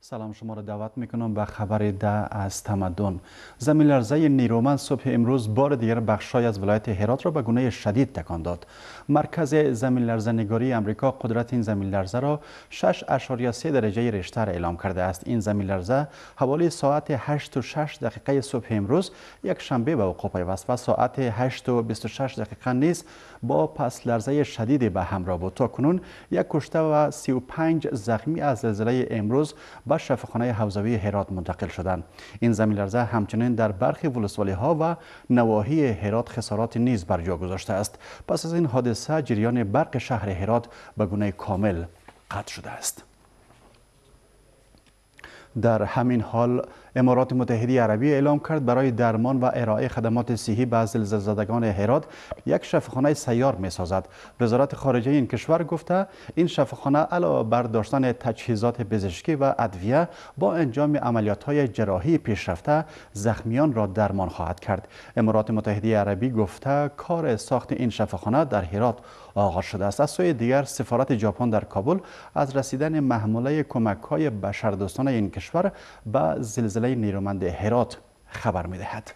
سلام شما را دعوت میکنم به خبر ده از تمدن زمین لرزه نیرومند صبح امروز بار دیگر بخشای از ولایت هرات را به گونه شدید تکان داد مرکز زمین لرزه نگاری امریکا قدرت این زمین لرزه را 6.3 درجه ریشتر اعلام کرده است این زمین لرزه حوالی ساعت 8 و دقیقه صبح امروز یک شنبه به وقوع پیوست و ساعت 8 و 26 دقیقه نیز با پس لرزه شدید به همراه بود تا کنون یک کشته و 35 زخمی از زلزله امروز به شفاخانه حوزوی هرات منتقل شدند این زمین لرزه همچنین در برخی ولسوالی ها و نواحی هرات خسارات نیز بر جا گذاشته است پس از این حادثه جریان برق شهر هرات به گونه کامل قطع شده است در همین حال امارات متحده عربی اعلام کرد برای درمان و ارائه خدمات صحی به زلزله زدگان هرات یک شفاخانه سیار میسازد وزارت خارجه این کشور گفته این شفاخانه علاوه بر داشتن تجهیزات پزشکی و ادویه با انجام عملیات‌های جراحی پیشرفته زخمیان را درمان خواهد کرد امارات متحده عربی گفته کار ساخت این شفاخانه در هرات آغاز شده است از سوی دیگر سفارت ژاپن در کابل از رسیدن محموله کمک بشردوستانه این کشور به زلزله نیرومند هرات خبر میدهد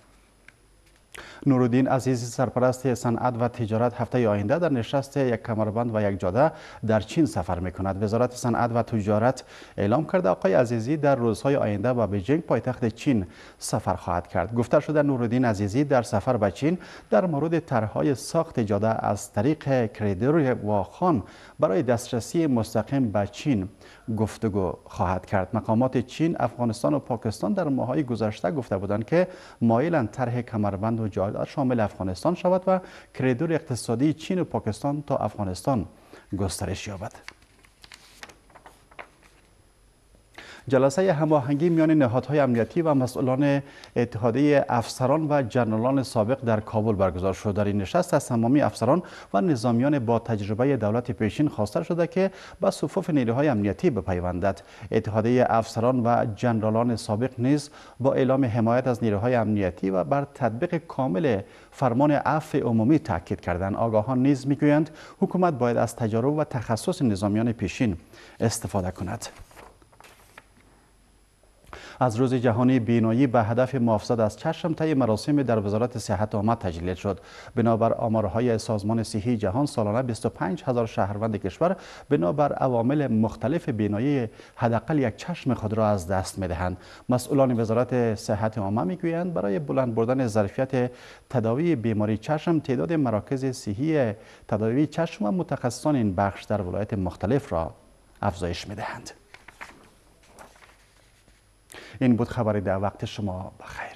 نورالدین عزیزی سرپرست صنعت و تجارت هفته آینده در نشست یک کمربند و یک جاده در چین سفر میکند وزارت صنعت و تجارت اعلام کرده آقای عزیزی در روزهای آینده به بیجینگ پایتخت چین سفر خواهد کرد گفته شده نورالدین عزیزی در سفر به چین در مورد طرحهای ساخت جاده از طریق کریدور واخان برای دسترسی مستقیم به چین گفتگو خواهد کرد مقامات چین افغانستان و پاکستان در ماهای گذشته گفته بودند که مایلند طرح کمربند و شامل افغانستان شود و کریدور اقتصادی چین و پاکستان تا افغانستان گسترش یابد جلسه هماهنگی میان نهادهای امنیتی و مسئولان اتحادیه افسران و جنرالان سابق در کابل برگزار شد در این نشست از تمامی افسران و نظامیان با تجربه دولت پیشین خواسته شده که به صفوف نیروهای امنیتی بپیوندد اتحادیه افسران و جنرالان سابق نیز با اعلام حمایت از نیروهای امنیتی و بر تطبیق کامل فرمان عفو عمومی تاکید کردند آگاهان نیز میگویند حکومت باید از تجارب و تخصص نظامیان پیشین استفاده کند از روز جهانی بینایی به هدف محافظت از چشم طی مراسم در وزارت صحت آمد تجلیل شد بنابر آمارهای سازمان صحی جهان سالانه 25 هزار شهروند کشور بنابر عوامل مختلف بینایی حداقل یک چشم خود را از دست میدهند مسئولان وزارت صحت عامه میگویند برای بلند بردن ظرفیت تداوی بیماری چشم تعداد مراکز صحی تداوی چشم و متخصصان این بخش در ولایت مختلف را افزایش میدهند این بود خبر در وقت شما بخیر